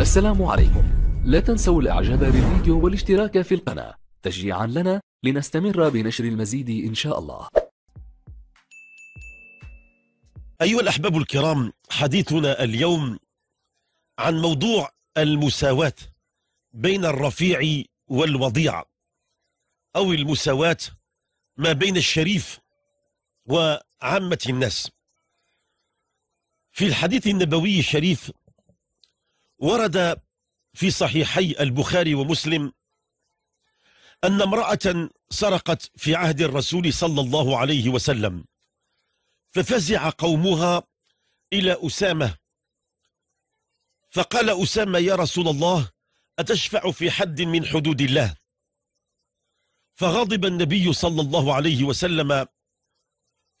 السلام عليكم لا تنسوا الاعجاب بالفيديو والاشتراك في القناة تشجيعا لنا لنستمر بنشر المزيد إن شاء الله أيها الأحباب الكرام حديثنا اليوم عن موضوع المساواة بين الرفيع والوضيع أو المساواة ما بين الشريف وعامة الناس في الحديث النبوي الشريف ورد في صحيحي البخاري ومسلم أن امرأة سرقت في عهد الرسول صلى الله عليه وسلم ففزع قومها إلى أسامة فقال أسامة يا رسول الله أتشفع في حد من حدود الله فغضب النبي صلى الله عليه وسلم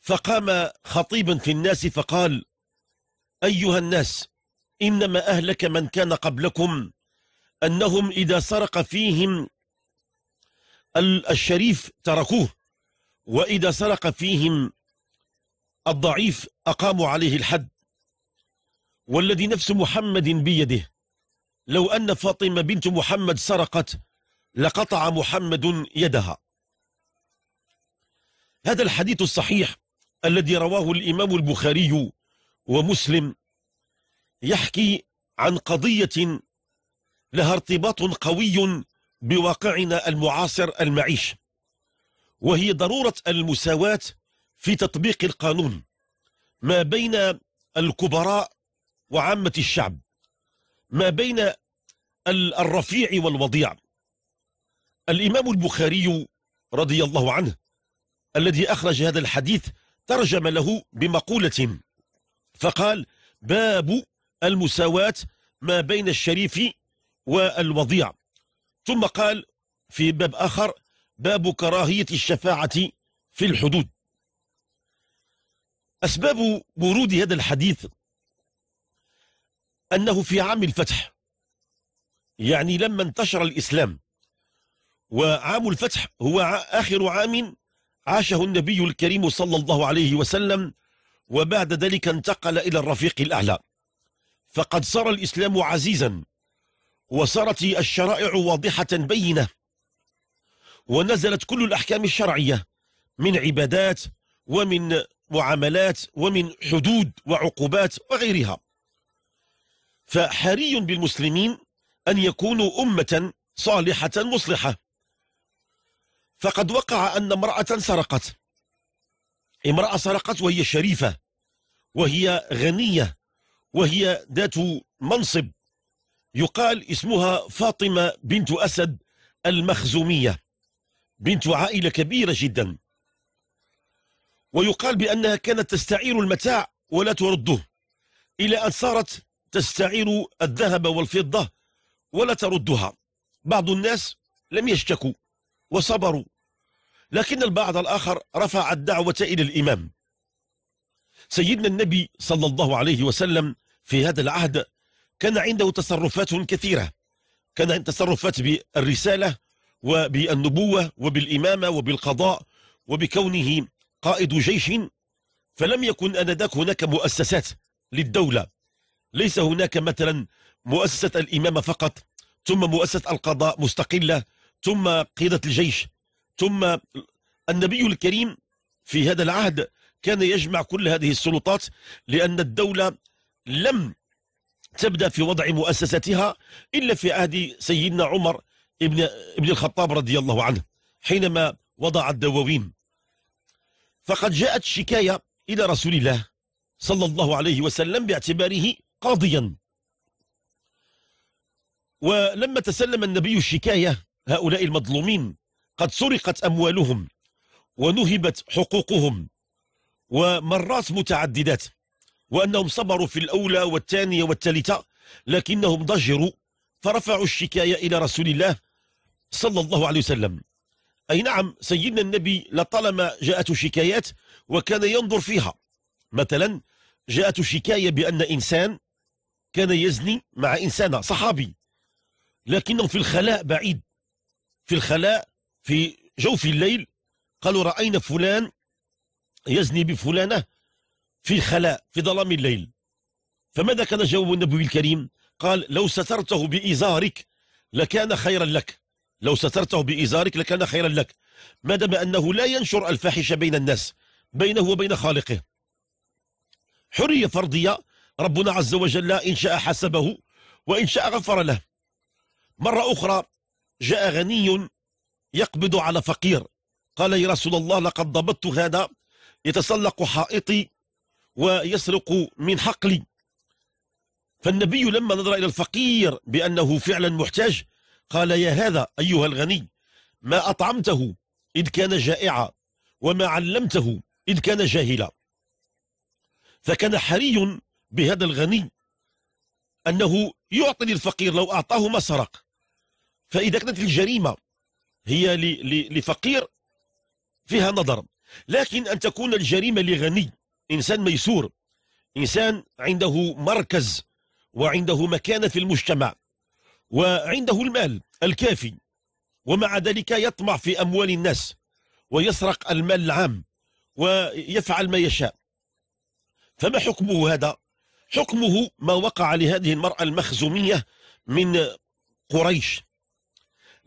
فقام خطيبا في الناس فقال أيها الناس إنما أهلك من كان قبلكم أنهم إذا سرق فيهم الشريف تركوه وإذا سرق فيهم الضعيف أقاموا عليه الحد والذي نفس محمد بيده لو أن فاطمة بنت محمد سرقت لقطع محمد يدها هذا الحديث الصحيح الذي رواه الإمام البخاري ومسلم يحكي عن قضية لها ارتباط قوي بواقعنا المعاصر المعيش وهي ضرورة المساواة في تطبيق القانون ما بين الكبراء وعامة الشعب ما بين الرفيع والوضيع الإمام البخاري رضي الله عنه الذي أخرج هذا الحديث ترجم له بمقولة فقال باب المساواة ما بين الشريف والوضيع ثم قال في باب آخر باب كراهية الشفاعة في الحدود أسباب ورود هذا الحديث أنه في عام الفتح يعني لما انتشر الإسلام وعام الفتح هو آخر عام عاشه النبي الكريم صلى الله عليه وسلم وبعد ذلك انتقل إلى الرفيق الأعلى فقد صار الإسلام عزيزا وصارت الشرائع واضحة بينة ونزلت كل الأحكام الشرعية من عبادات ومن معاملات ومن حدود وعقوبات وغيرها فحري بالمسلمين أن يكونوا أمة صالحة مصلحة فقد وقع أن امرأة سرقت امرأة سرقت وهي شريفة وهي غنية وهي ذات منصب يقال اسمها فاطمة بنت أسد المخزومية بنت عائلة كبيرة جدا ويقال بأنها كانت تستعير المتاع ولا ترده إلى أن صارت تستعير الذهب والفضة ولا تردها بعض الناس لم يشتكوا وصبروا لكن البعض الآخر رفع الدعوة إلى الإمام سيدنا النبي صلى الله عليه وسلم في هذا العهد كان عنده تصرفات كثيرة كان عنده تصرفات بالرسالة وبالنبوة وبالإمامة وبالقضاء وبكونه قائد جيش فلم يكن أنذاك هناك مؤسسات للدولة ليس هناك مثلا مؤسسة الإمامة فقط ثم مؤسسة القضاء مستقلة ثم قيادة الجيش ثم النبي الكريم في هذا العهد كان يجمع كل هذه السلطات لأن الدولة لم تبدأ في وضع مؤسستها إلا في عهد سيدنا عمر ابن, ابن الخطاب رضي الله عنه حينما وضع الدواوين فقد جاءت شكاية إلى رسول الله صلى الله عليه وسلم باعتباره قاضيا ولما تسلم النبي الشكاية هؤلاء المظلومين قد سرقت أموالهم ونهبت حقوقهم ومرات متعددات وأنهم صبروا في الأولى والثانية والثالثة لكنهم ضجروا فرفعوا الشكاية إلى رسول الله صلى الله عليه وسلم أي نعم سيدنا النبي لطالما جاءته شكايات وكان ينظر فيها مثلا جاءته شكاية بأن إنسان كان يزني مع إنسانة صحابي لكنه في الخلاء بعيد في الخلاء في جوف الليل قالوا رأينا فلان يزني بفلانة في خلاء في ظلام الليل فماذا كان جواب النبي الكريم قال لو سترته بإزارك لكان خيرا لك لو سترته بإزارك لكان خيرا لك ما دام أنه لا ينشر الفاحشة بين الناس بينه وبين خالقه حرية فرضية ربنا عز وجل إن شاء حسبه وإن شاء غفر له مرة أخرى جاء غني يقبض على فقير قال يا رسول الله لقد ضبطت هذا يتسلق حائطي ويسرق من حقلي فالنبي لما نظر إلى الفقير بأنه فعلا محتاج قال يا هذا أيها الغني ما أطعمته إذ كان جائعا وما علمته إذ كان جاهلا فكان حري بهذا الغني أنه يعطي للفقير لو أعطاه ما سرق فإذا كانت الجريمة هي لفقير فيها نظر لكن أن تكون الجريمة لغني إنسان ميسور إنسان عنده مركز وعنده مكانة في المجتمع وعنده المال الكافي ومع ذلك يطمع في أموال الناس ويسرق المال العام ويفعل ما يشاء فما حكمه هذا؟ حكمه ما وقع لهذه المرأة المخزومية من قريش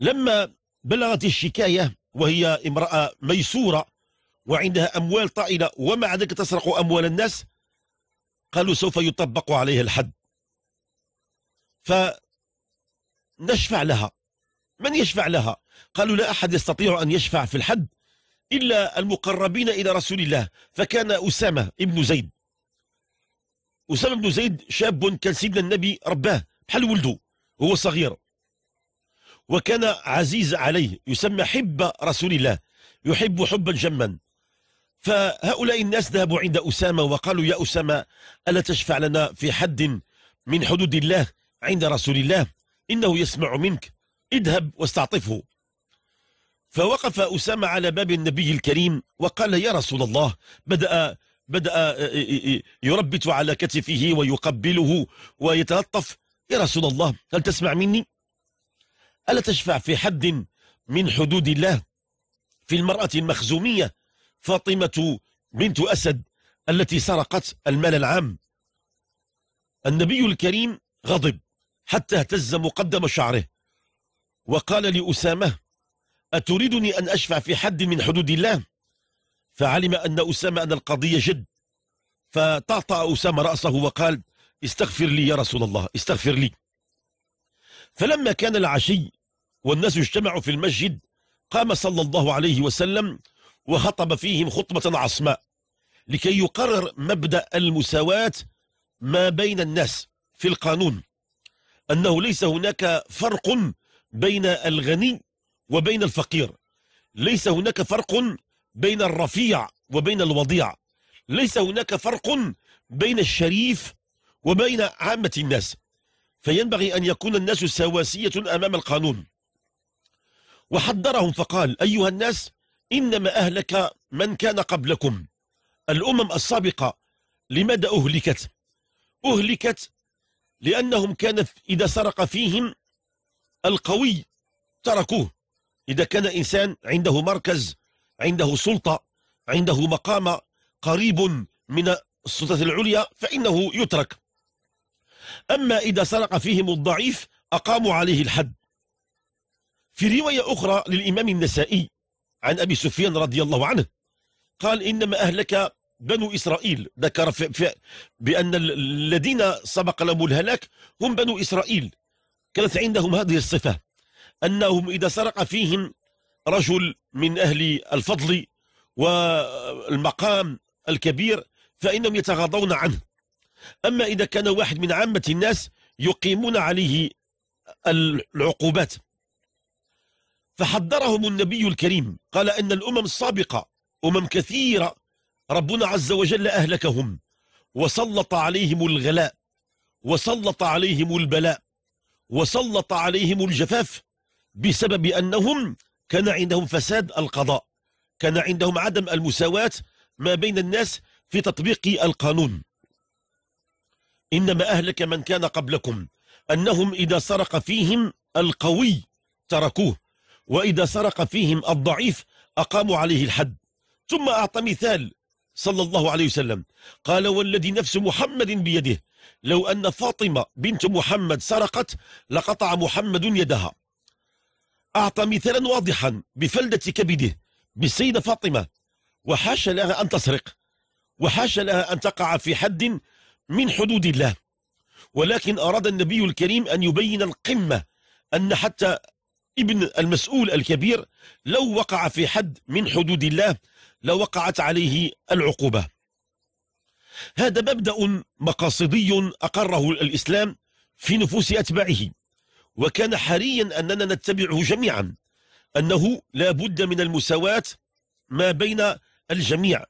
لما بلغت الشكاية وهي امرأة ميسورة وعندها أموال طائلة ومع ذلك تسرق أموال الناس قالوا سوف يطبق عليها الحد فنشفع لها من يشفع لها قالوا لا أحد يستطيع أن يشفع في الحد إلا المقربين إلى رسول الله فكان أسامة ابن زيد أسامة بن زيد شاب كان سيدنا النبي رباه بحال ولده هو صغير وكان عزيز عليه يسمى حب رسول الله يحب حبا جما فهؤلاء الناس ذهبوا عند أسامة وقالوا يا أسامة ألا تشفع لنا في حد من حدود الله عند رسول الله إنه يسمع منك اذهب واستعطفه فوقف أسامة على باب النبي الكريم وقال يا رسول الله بدأ بدأ آه، آه، آه، يربت على كتفه ويقبله ويتلطف يا رسول الله هل تسمع مني ألا تشفع في حد من حدود الله في المرأة المخزومية فاطمة بنت أسد التي سرقت المال العام النبي الكريم غضب حتى اهتز مقدم شعره وقال لأسامة أتريدني أن أشفع في حد من حدود الله فعلم أن أسامة أن القضية جد فتعطى أسامة رأسه وقال استغفر لي يا رسول الله استغفر لي فلما كان العشي والناس اجتمعوا في المسجد قام صلى الله عليه وسلم وخطب فيهم خطبة عصماء لكي يقرر مبدأ المساواة ما بين الناس في القانون أنه ليس هناك فرق بين الغني وبين الفقير ليس هناك فرق بين الرفيع وبين الوضيع ليس هناك فرق بين الشريف وبين عامة الناس فينبغي أن يكون الناس سواسية أمام القانون وحذرهم فقال أيها الناس إنما أهلك من كان قبلكم الأمم السابقة لماذا أهلكت أهلكت لأنهم كانت إذا سرق فيهم القوي تركوه إذا كان إنسان عنده مركز عنده سلطة عنده مقام قريب من السلطة العليا فإنه يترك أما إذا سرق فيهم الضعيف أقاموا عليه الحد في رواية أخرى للإمام النسائي عن أبي سفيان رضي الله عنه قال إنما أهلك بنو إسرائيل ذكر في في بأن الذين سبق لهم الهلاك هم بنو إسرائيل كانت عندهم هذه الصفة أنهم إذا سرق فيهم رجل من أهل الفضل والمقام الكبير فإنهم يتغاضون عنه أما إذا كان واحد من عامة الناس يقيمون عليه العقوبات فحذرهم النبي الكريم قال إن الأمم السابقة أمم كثيرة ربنا عز وجل أهلكهم وسلط عليهم الغلاء وسلط عليهم البلاء وسلط عليهم الجفاف بسبب أنهم كان عندهم فساد القضاء كان عندهم عدم المساواة ما بين الناس في تطبيق القانون إنما أهلك من كان قبلكم أنهم إذا سرق فيهم القوي تركوه وإذا سرق فيهم الضعيف أقاموا عليه الحد ثم أعطى مثال صلى الله عليه وسلم قال والذي نفس محمد بيده لو أن فاطمة بنت محمد سرقت لقطع محمد يدها أعطى مثالا واضحا بفلدة كبده بالسيدة فاطمة وحاش لها أن تسرق وحاش لها أن تقع في حد من حدود الله ولكن أراد النبي الكريم أن يبين القمة أن حتى ابن المسؤول الكبير لو وقع في حد من حدود الله لوقعت عليه العقوبة هذا مبدأ مقاصدي أقره الإسلام في نفوس أتباعه وكان حريا أننا نتبعه جميعا أنه لا بد من المساواة ما بين الجميع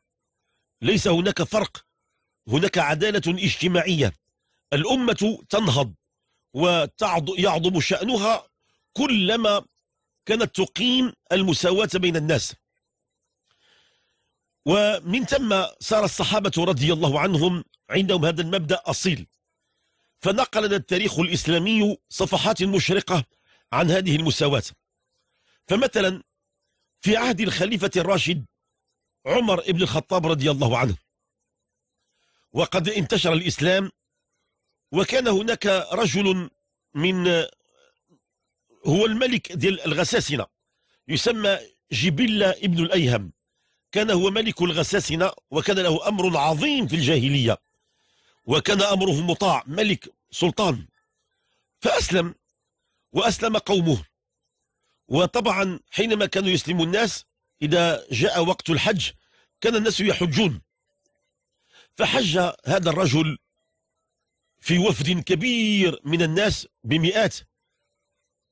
ليس هناك فرق هناك عدالة اجتماعية الأمة تنهض ويعظم شأنها كلما كانت تقيم المساواة بين الناس ومن ثم صار الصحابة رضي الله عنهم عندهم هذا المبدأ أصيل فنقل التاريخ الإسلامي صفحات مشرقة عن هذه المساواة فمثلا في عهد الخليفة الراشد عمر بن الخطاب رضي الله عنه وقد انتشر الإسلام وكان هناك رجل من هو الملك ديال الغساسنة يسمى جبلة ابن الأيهم كان هو ملك الغساسنة وكان له أمر عظيم في الجاهلية وكان أمره مطاع ملك سلطان فأسلم وأسلم قومه وطبعا حينما كانوا يسلم الناس إذا جاء وقت الحج كان الناس يحجون فحج هذا الرجل في وفد كبير من الناس بمئات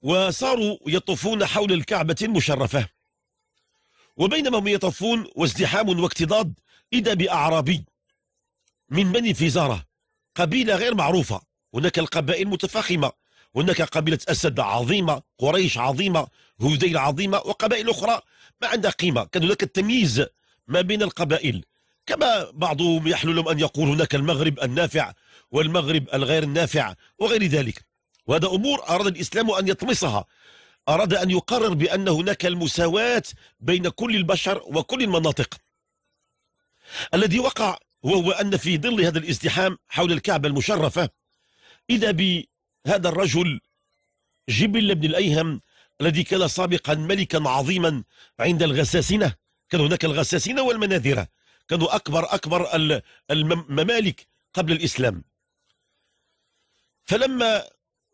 وصاروا يطوفون حول الكعبة المشرفة وبينما هم يطوفون وازدحام واكتضاد إذا بأعرابي من بني فزارة قبيلة غير معروفة هناك القبائل متفاخمة هناك قبيلة أسد عظيمة قريش عظيمة هذيل عظيمة وقبائل أخرى ما عندها قيمة كان هناك التمييز ما بين القبائل كما بعضهم يحلو لهم أن يقول هناك المغرب النافع والمغرب الغير النافع وغير ذلك وهذا أمور أراد الإسلام أن يطمسها أراد أن يقرر بأن هناك المساواة بين كل البشر وكل المناطق الذي وقع وهو أن في ظل هذا الازدحام حول الكعبة المشرفة إذا بهذا الرجل جبل بن الأيهم الذي كان سابقا ملكا عظيما عند الغساسنة كان هناك الغساسنة والمناذرة كانوا أكبر أكبر الممالك قبل الإسلام فلما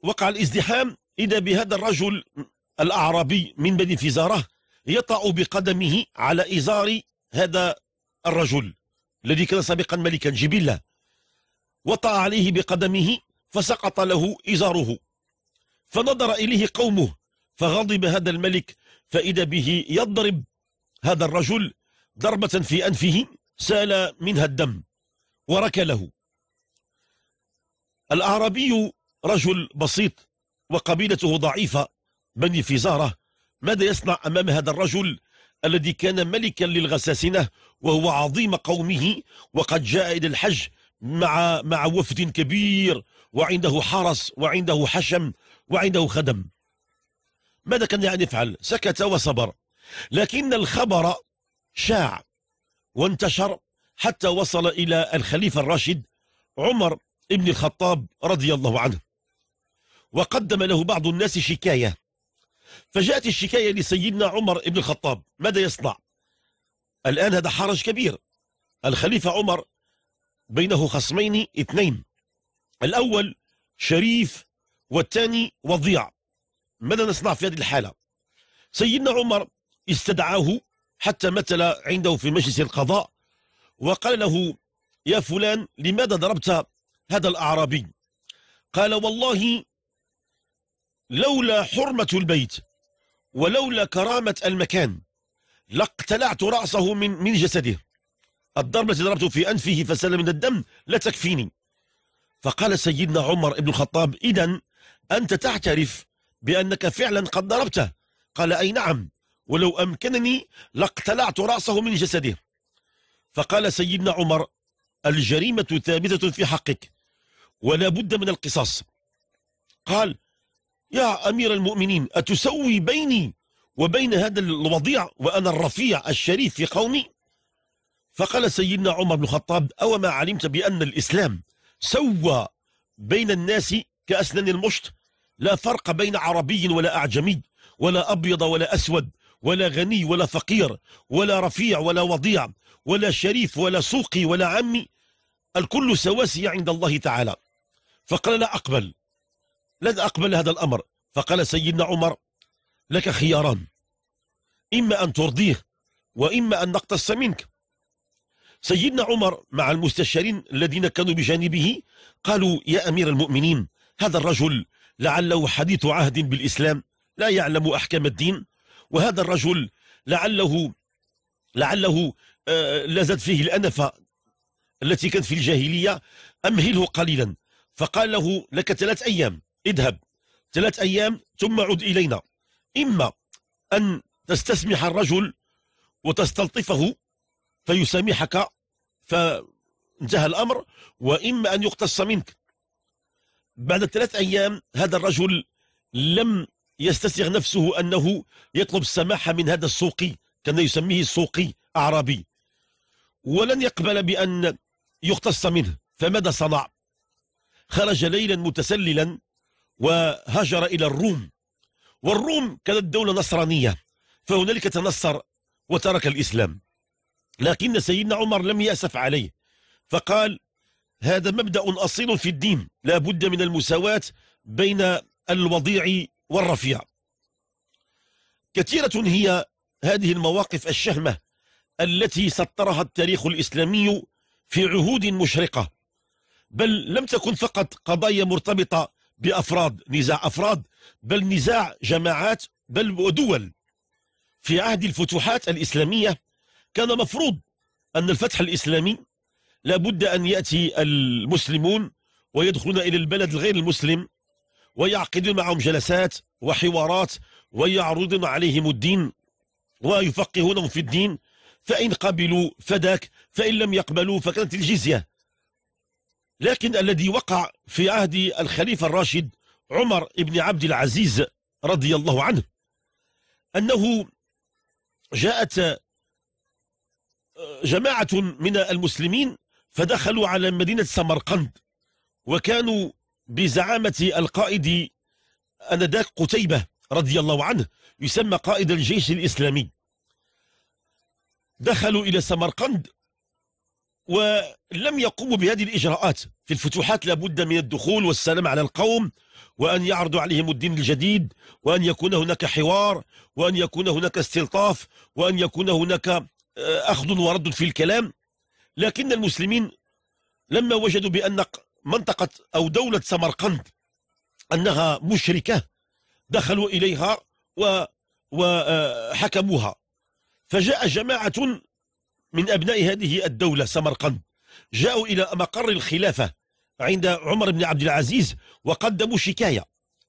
وقع الازدحام إذا بهذا الرجل الأعرابي من بني فزارة يطأ بقدمه على إزار هذا الرجل الذي كان سابقا ملكا جبلة وطأ عليه بقدمه فسقط له إزاره فنظر إليه قومه فغضب هذا الملك فإذا به يضرب هذا الرجل ضربة في أنفه سال منها الدم وركله الأعرابي رجل بسيط وقبيلته ضعيفة بني فزارة ماذا يصنع أمام هذا الرجل الذي كان ملكا للغساسنة وهو عظيم قومه وقد جاء إلى الحج مع مع وفد كبير وعنده حرس وعنده حشم وعنده خدم ماذا كان يعني يفعل سكت وصبر لكن الخبر شاع وانتشر حتى وصل إلى الخليفة الراشد عمر ابن الخطاب رضي الله عنه وقدم له بعض الناس شكاية فجاءت الشكاية لسيدنا عمر بن الخطاب ماذا يصنع الآن هذا حرج كبير الخليفة عمر بينه خصمين اثنين الأول شريف والثاني وضيع ماذا نصنع في هذه الحالة سيدنا عمر استدعاه حتى مثل عنده في مجلس القضاء وقال له يا فلان لماذا ضربت هذا الأعرابي قال والله لولا حرمة البيت ولولا كرامة المكان لاقتلعت رأسه من من جسده الضربة التي ضربته في أنفه فسال من الدم لا تكفيني فقال سيدنا عمر بن الخطاب إذا أنت تعترف بأنك فعلا قد ضربته قال أي نعم ولو أمكنني لاقتلعت رأسه من جسده فقال سيدنا عمر الجريمة ثابتة في حقك ولا بد من القصاص قال يا أمير المؤمنين أتسوي بيني وبين هذا الوضيع وأنا الرفيع الشريف في قومي فقال سيدنا عمر بن الخطاب أو ما علمت بأن الإسلام سوى بين الناس كأسنان المشط لا فرق بين عربي ولا أعجمي ولا أبيض ولا أسود ولا غني ولا فقير ولا رفيع ولا وضيع ولا شريف ولا سوقي ولا عمي الكل سواسية عند الله تعالى فقال لا أقبل لن أقبل هذا الأمر فقال سيدنا عمر لك خياران إما أن ترضيه وإما أن نقتص منك سيدنا عمر مع المستشارين الذين كانوا بجانبه قالوا يا أمير المؤمنين هذا الرجل لعله حديث عهد بالإسلام لا يعلم أحكام الدين وهذا الرجل لعله لعله آه، لزت فيه الأنفة التي كانت في الجاهلية أمهله قليلا فقال له لك ثلاث أيام اذهب ثلاث أيام ثم عد إلينا إما أن تستسمح الرجل وتستلطفه فيسامحك فانتهى الأمر وإما أن يقتص منك بعد ثلاث أيام هذا الرجل لم يستسغ نفسه أنه يطلب السماحة من هذا السوقي كان يسميه السوقي أعرابي ولن يقبل بأن يقتص منه فماذا صنع خرج ليلا متسللا وهاجر إلى الروم والروم كانت دولة نصرانية فهنالك تنصر وترك الإسلام لكن سيدنا عمر لم يأسف عليه فقال هذا مبدأ أصيل في الدين لا بد من المساواة بين الوضيع والرفيع كثيرة هي هذه المواقف الشهمة التي سطرها التاريخ الإسلامي في عهود مشرقة بل لم تكن فقط قضايا مرتبطة بأفراد نزاع أفراد بل نزاع جماعات بل ودول في عهد الفتوحات الإسلامية كان مفروض أن الفتح الإسلامي لابد أن يأتي المسلمون ويدخلون إلى البلد الغير المسلم ويعقدون معهم جلسات وحوارات ويعرضون عليهم الدين ويفقهونهم في الدين فإن قبلوا فداك فإن لم يقبلوا فكانت الجزية لكن الذي وقع في عهد الخليفة الراشد عمر بن عبد العزيز رضي الله عنه أنه جاءت آه، جماعة من المسلمين فدخلوا على مدينة سمرقند وكانوا بزعامة القائد أنداك قتيبة رضي الله عنه يسمى قائد الجيش الإسلامي دخلوا إلى سمرقند ولم يقوموا بهذه الإجراءات في الفتوحات لابد من الدخول والسلام على القوم وأن يعرضوا عليهم الدين الجديد وأن يكون هناك حوار وأن يكون هناك استلطاف وأن يكون هناك آه، أخذ ورد في الكلام لكن المسلمين لما وجدوا بأن منطقة أو دولة سمرقند أنها مشركة دخلوا إليها وحكموها آه، فجاء جماعة من أبناء هذه الدولة سمرقند جاءوا إلى مقر الخلافة عند عمر بن عبد العزيز وقدموا شكاية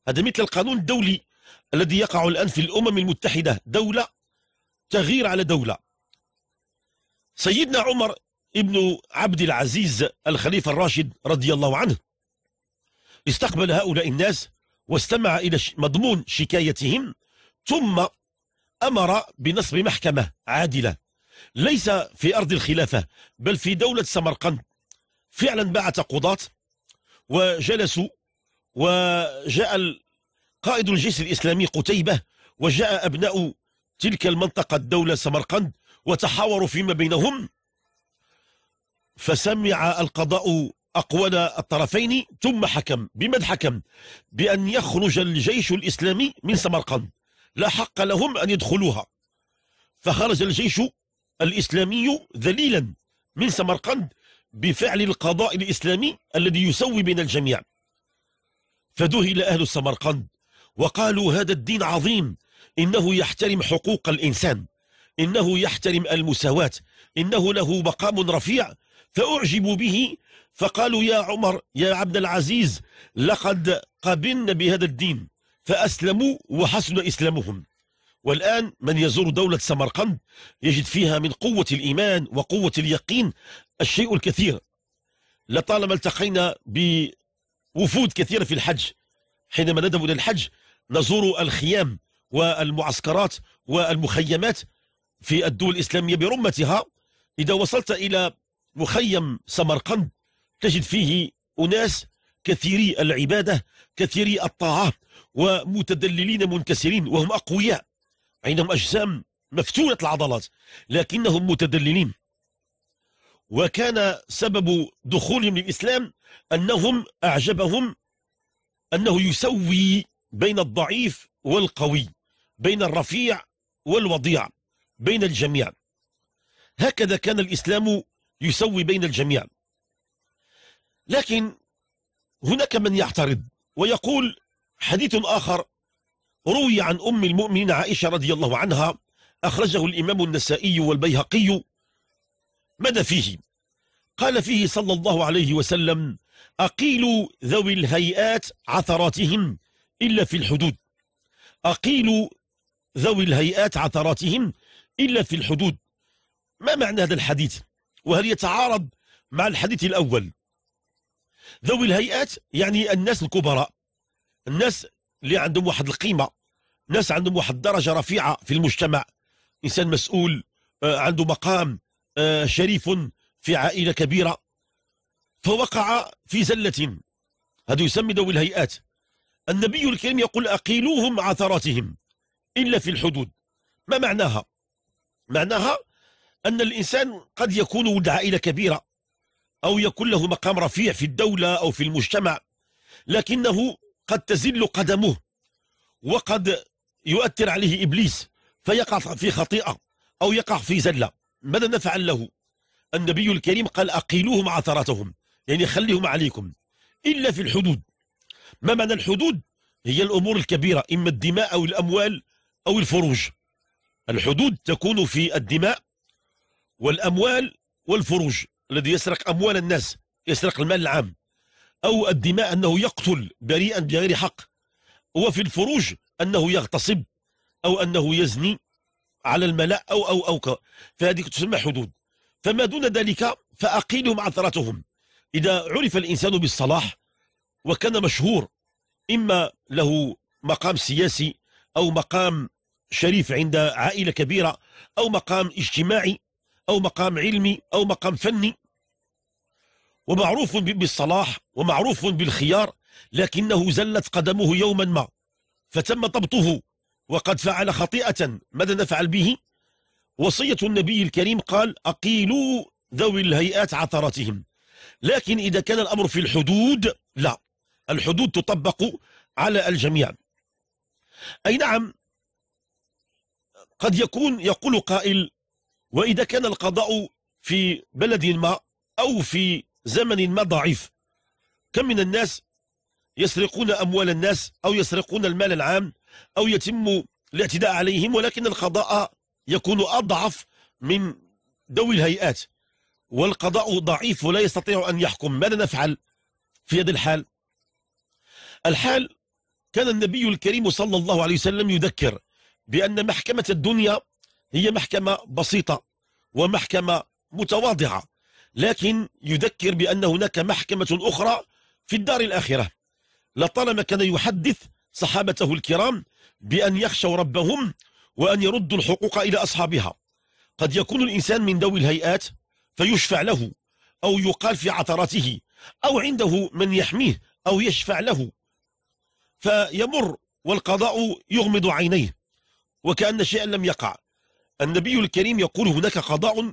هذا مثل القانون الدولي الذي يقع الآن في الأمم المتحدة دولة تغيير على دولة سيدنا عمر ابن عبد العزيز الخليفة الراشد رضي الله عنه استقبل هؤلاء الناس واستمع إلى مضمون شكايتهم ثم أمر بنصب محكمة عادلة ليس في أرض الخلافة بل في دولة سمرقند فعلا بعث قضاة وجلسوا وجاء قائد الجيش الإسلامي قتيبة وجاء أبناء تلك المنطقة الدولة سمرقند وتحاوروا فيما بينهم فسمع القضاء أقوال الطرفين ثم حكم بمن حكم بأن يخرج الجيش الإسلامي من سمرقند لا حق لهم أن يدخلوها فخرج الجيش الإسلامي ذليلا من سمرقند بفعل القضاء الإسلامي الذي يسوي بين الجميع فذهل أهل سمرقند وقالوا هذا الدين عظيم إنه يحترم حقوق الإنسان إنه يحترم المساواة إنه له مقام رفيع فأعجبوا به فقالوا يا عمر يا عبد العزيز لقد قبلنا بهذا الدين فأسلموا وحسن إسلامهم والآن من يزور دولة سمرقند يجد فيها من قوة الإيمان وقوة اليقين الشيء الكثير لطالما التقينا بوفود كثيرة في الحج حينما ندب إلى الحج نزور الخيام والمعسكرات والمخيمات في الدول الإسلامية برمتها إذا وصلت إلى مخيم سمرقند تجد فيه أناس كثيري العبادة كثيري الطاعة ومتدللين منكسرين وهم أقوياء عندهم أجسام مفتولة العضلات لكنهم متدللين وكان سبب دخولهم للإسلام أنهم أعجبهم أنه يسوي بين الضعيف والقوي بين الرفيع والوضيع بين الجميع هكذا كان الإسلام يسوي بين الجميع لكن هناك من يعترض ويقول حديث آخر روي عن أم المؤمنين عائشة رضي الله عنها أخرجه الإمام النسائي والبيهقي ماذا فيه قال فيه صلى الله عليه وسلم أقيلوا ذوي الهيئات عثراتهم إلا في الحدود أقيلوا ذوي الهيئات عثراتهم إلا في الحدود ما معنى هذا الحديث وهل يتعارض مع الحديث الأول ذوي الهيئات يعني الناس الكبراء الناس اللي عندهم واحد القيمه ناس عندهم واحد الدرجه رفيعه في المجتمع انسان مسؤول آه، عنده مقام آه، شريف في عائله كبيره فوقع في زله هذا يسمي ذوي الهيئات النبي الكريم يقول أقيلوهم عثراتهم إلا في الحدود ما معناها معناها أن الإنسان قد يكون ولد عائلة كبيرة أو يكون له مقام رفيع في الدولة أو في المجتمع لكنه قد تزل قدمه وقد يؤثر عليه إبليس فيقع في خطيئة أو يقع في زلة ماذا نفعل له النبي الكريم قال أقيلوهم عثرتهم يعني خليهم عليكم إلا في الحدود ما معنى الحدود هي الأمور الكبيرة إما الدماء أو الأموال أو الفروج الحدود تكون في الدماء والأموال والفروج الذي يسرق أموال الناس يسرق المال العام أو الدماء أنه يقتل بريئا بغير حق وفي الفروج أنه يغتصب أو أنه يزني على الملأ أو أو أو فهذه تسمى حدود فما دون ذلك فأقيلهم معثرتهم إذا عرف الإنسان بالصلاح وكان مشهور إما له مقام سياسي أو مقام شريف عند عائلة كبيرة أو مقام اجتماعي أو مقام علمي أو مقام فني ومعروف بالصلاح ومعروف بالخيار لكنه زلت قدمه يوما ما فتم ضبطه وقد فعل خطيئة ماذا نفعل به وصية النبي الكريم قال أقيلوا ذوي الهيئات عثرتهم لكن إذا كان الأمر في الحدود لا الحدود تطبق على الجميع أي نعم قد يكون يقول قائل وإذا كان القضاء في بلد ما أو في زمن ما ضعيف كم من الناس يسرقون أموال الناس أو يسرقون المال العام أو يتم الاعتداء عليهم ولكن القضاء يكون أضعف من ذوي الهيئات والقضاء ضعيف ولا يستطيع أن يحكم ماذا نفعل في هذا الحال الحال كان النبي الكريم صلى الله عليه وسلم يذكر بأن محكمة الدنيا هي محكمة بسيطة ومحكمة متواضعة لكن يذكر بأن هناك محكمة أخرى في الدار الآخرة لطالما كان يحدث صحابته الكرام بأن يخشوا ربهم وأن يردوا الحقوق إلى أصحابها قد يكون الإنسان من ذوي الهيئات فيشفع له أو يقال في عثرته أو عنده من يحميه أو يشفع له فيمر والقضاء يغمض عينيه وكأن شيئا لم يقع النبي الكريم يقول هناك قضاء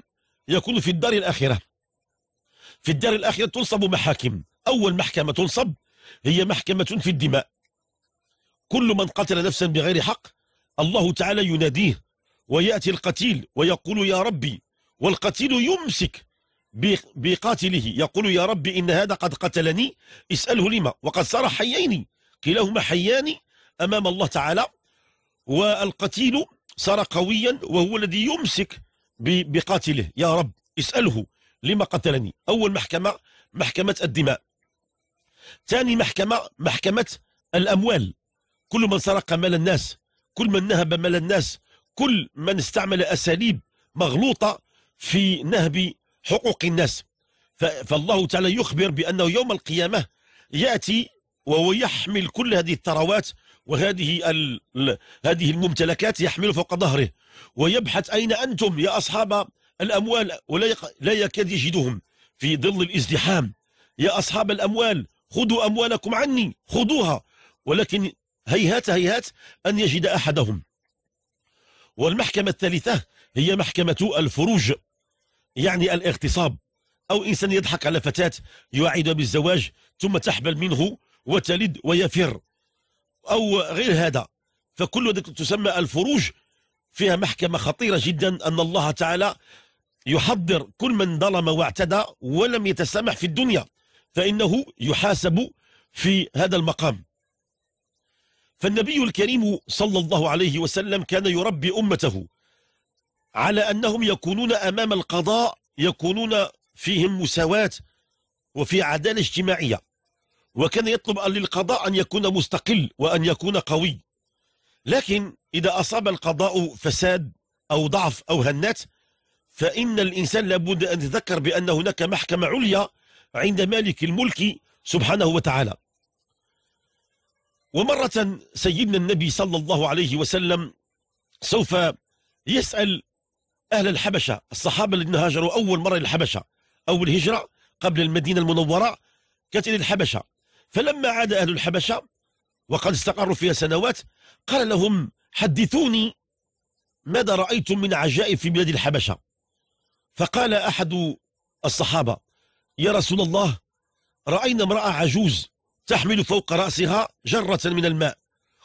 يكون في الدار الآخرة في الدار الآخرة تنصب محاكم أول محكمة تنصب هي محكمة في الدماء كل من قتل نفسا بغير حق الله تعالى يناديه ويأتي القتيل ويقول يا ربي والقتيل يمسك بقاتله يقول يا ربي إن هذا قد قتلني اسأله لما وقد صار حيين كلاهما حيان أمام الله تعالى والقتيل صار قويا وهو الذي يمسك بقاتله يا رب اسأله لما قتلني أول محكمة محكمة الدماء ثاني محكمة محكمة الأموال كل من سرق مال الناس كل من نهب مال الناس كل من استعمل أساليب مغلوطة في نهب حقوق الناس فالله تعالى يخبر بأنه يوم القيامة يأتي وهو يحمل كل هذه الثروات وهذه هذه الممتلكات يحمل فوق ظهره ويبحث أين أنتم يا أصحاب الأموال ولا لا يكاد يجدهم في ظل الازدحام يا أصحاب الأموال خذوا أموالكم عني خذوها ولكن هيهات هيهات أن يجد أحدهم والمحكمة الثالثة هي محكمة الفروج يعني الاغتصاب أو إنسان يضحك على فتاة يعيدها بالزواج ثم تحبل منه وتلد ويفر أو غير هذا فكل ذلك تسمى الفروج فيها محكمة خطيرة جدا أن الله تعالى يحضر كل من ظلم واعتدى ولم يتسامح في الدنيا فإنه يحاسب في هذا المقام فالنبي الكريم صلى الله عليه وسلم كان يربي أمته على أنهم يكونون أمام القضاء يكونون فيهم مساواة وفي عدالة اجتماعية وكان يطلب للقضاء أن يكون مستقل وأن يكون قوي لكن إذا أصاب القضاء فساد أو ضعف أو هنات فإن الإنسان لابد أن يتذكر بأن هناك محكمة عليا عند مالك الملك سبحانه وتعالى ومرة سيدنا النبي صلى الله عليه وسلم سوف يسأل أهل الحبشة الصحابة الذين هاجروا أول مرة للحبشة أو الهجرة قبل المدينة المنورة كانت إلى الحبشة فلما عاد أهل الحبشة وقد استقروا فيها سنوات قال لهم حدثوني ماذا رأيتم من عجائب في بلاد الحبشة فقال أحد الصحابة يا رسول الله رأينا امرأة عجوز تحمل فوق رأسها جرة من الماء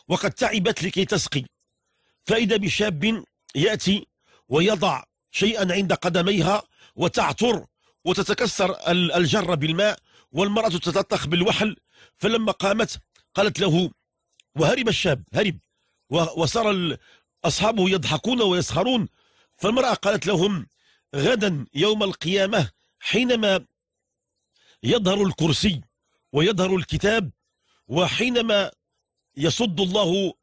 وقد تعبت لكي تسقي فإذا بشاب يأتي ويضع شيئا عند قدميها وتعتر وتتكسر الجرة بالماء والمرأة تتلطخ بالوحل فلما قامت قالت له وهرب الشاب هرب وصار أصحابه يضحكون ويسخرون فالمرأة قالت لهم غدا يوم القيامة حينما يظهر الكرسي ويظهر الكتاب وحينما يصد الله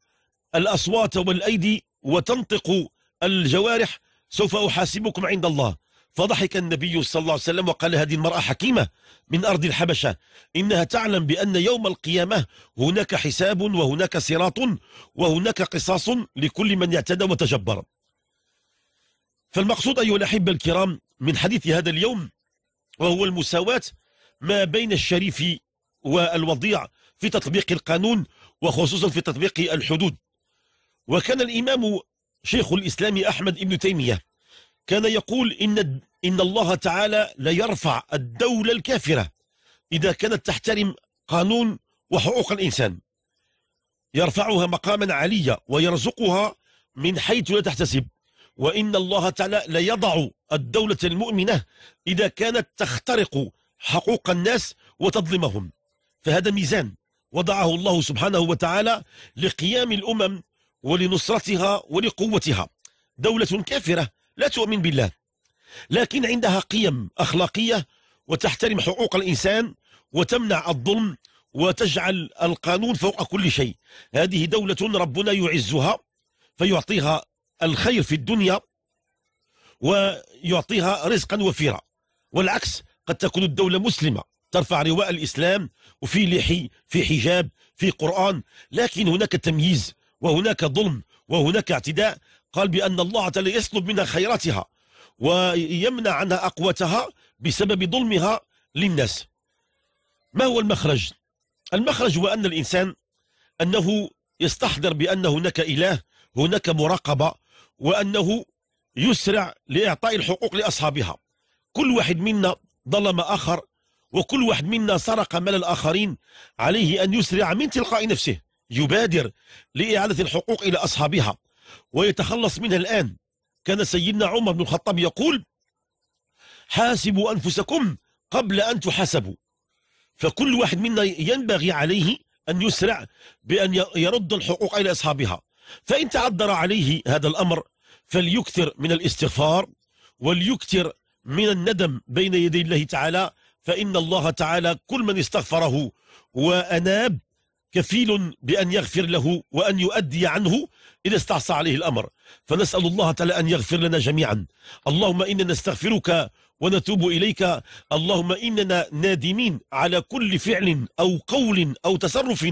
الأصوات والأيدي وتنطق الجوارح سوف أحاسبكم عند الله فضحك النبي صلى الله عليه وسلم وقال هذه المرأة حكيمة من أرض الحبشة إنها تعلم بأن يوم القيامة هناك حساب وهناك صراط وهناك قصاص لكل من اعتدى وتجبر فالمقصود أيها الأحبة الكرام من حديث هذا اليوم وهو المساواة ما بين الشريف والوضيع في تطبيق القانون وخصوصا في تطبيق الحدود وكان الإمام شيخ الإسلام أحمد ابن تيمية كان يقول إن, إن الله تعالى ليرفع الدولة الكافرة إذا كانت تحترم قانون وحقوق الإنسان يرفعها مقاما عليا ويرزقها من حيث لا تحتسب وإن الله تعالى ليضع الدولة المؤمنة إذا كانت تخترق حقوق الناس وتظلمهم فهذا ميزان وضعه الله سبحانه وتعالى لقيام الأمم ولنصرتها ولقوتها دولة كافرة لا تؤمن بالله لكن عندها قيم أخلاقية وتحترم حقوق الإنسان وتمنع الظلم وتجعل القانون فوق كل شيء هذه دولة ربنا يعزها فيعطيها الخير في الدنيا ويعطيها رزقا وفيرا والعكس قد تكون الدولة مسلمة ترفع رواء الإسلام وفي لحي في حجاب في قرآن لكن هناك تمييز وهناك ظلم وهناك اعتداء قال بأن الله تعالى يسلب منها خيراتها ويمنع عنها أقوتها بسبب ظلمها للناس ما هو المخرج؟ المخرج هو أن الإنسان أنه يستحضر بأن هناك إله هناك مراقبة وأنه يسرع لإعطاء الحقوق لأصحابها كل واحد منا ظلم آخر وكل واحد منا سرق مال الآخرين عليه أن يسرع من تلقاء نفسه يبادر لإعادة الحقوق إلى أصحابها ويتخلص منها الآن كان سيدنا عمر بن الخطاب يقول حاسبوا أنفسكم قبل أن تحاسبوا فكل واحد منا ينبغي عليه أن يسرع بأن يرد الحقوق إلى أصحابها فإن تعذر عليه هذا الأمر فليكثر من الاستغفار وليكثر من الندم بين يدي الله تعالى فإن الله تعالى كل من استغفره وأناب كفيل بأن يغفر له وأن يؤدي عنه إذا استعصى عليه الأمر فنسأل الله تعالى أن يغفر لنا جميعا اللهم إنا نستغفرك ونتوب إليك اللهم إننا نادمين على كل فعل أو قول أو تصرف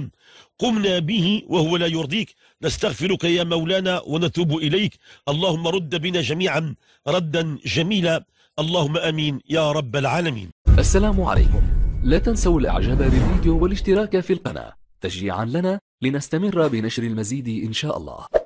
قمنا به وهو لا يرضيك نستغفرك يا مولانا ونتوب إليك اللهم رد بنا جميعا ردا جميلا اللهم أمين يا رب العالمين السلام عليكم لا تنسوا الإعجاب بالفيديو والاشتراك في القناة تشجيعا لنا لنستمر بنشر المزيد إن شاء الله